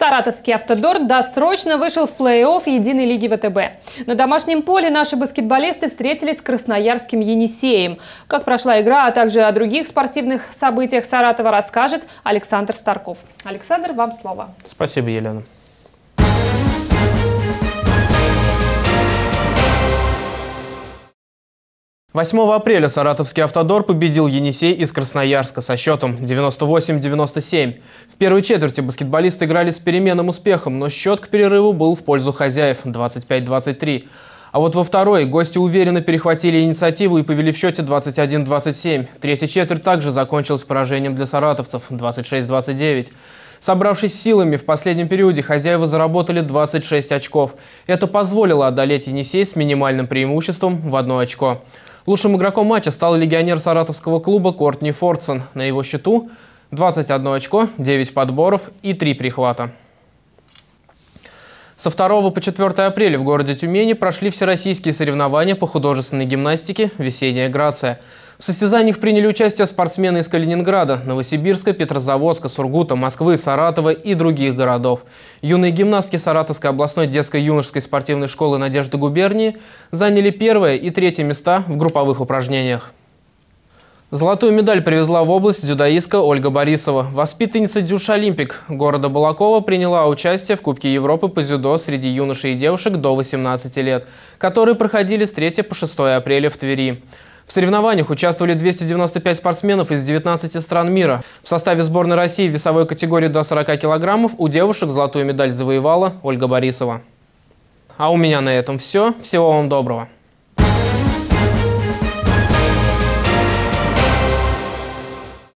Саратовский «Автодор» досрочно вышел в плей-офф Единой лиги ВТБ. На домашнем поле наши баскетболисты встретились с красноярским «Енисеем». Как прошла игра, а также о других спортивных событиях Саратова расскажет Александр Старков. Александр, вам слово. Спасибо, Елена. 8 апреля саратовский «Автодор» победил «Енисей» из Красноярска со счетом 98-97. В первой четверти баскетболисты играли с переменным успехом, но счет к перерыву был в пользу хозяев – 25-23. А вот во второй гости уверенно перехватили инициативу и повели в счете 21-27. Третья четверть также закончилась поражением для саратовцев – 26-29. Собравшись силами, в последнем периоде хозяева заработали 26 очков. Это позволило одолеть Енисей с минимальным преимуществом в одно очко. Лучшим игроком матча стал легионер саратовского клуба Кортни Фордсон. На его счету 21 очко, 9 подборов и 3 прихвата. Со 2 по 4 апреля в городе Тюмени прошли всероссийские соревнования по художественной гимнастике «Весенняя грация». В состязаниях приняли участие спортсмены из Калининграда, Новосибирска, Петрозаводска, Сургута, Москвы, Саратова и других городов. Юные гимнастки Саратовской областной детско-юношеской спортивной школы «Надежды губернии» заняли первое и третье места в групповых упражнениях. Золотую медаль привезла в область дзюдоистка Ольга Борисова. Воспитанница Дюша Олимпик города Балакова приняла участие в Кубке Европы по дзюдо среди юношей и девушек до 18 лет, которые проходили с 3 по 6 апреля в Твери. В соревнованиях участвовали 295 спортсменов из 19 стран мира. В составе сборной России в весовой категории до 40 килограммов у девушек золотую медаль завоевала Ольга Борисова. А у меня на этом все. Всего вам доброго.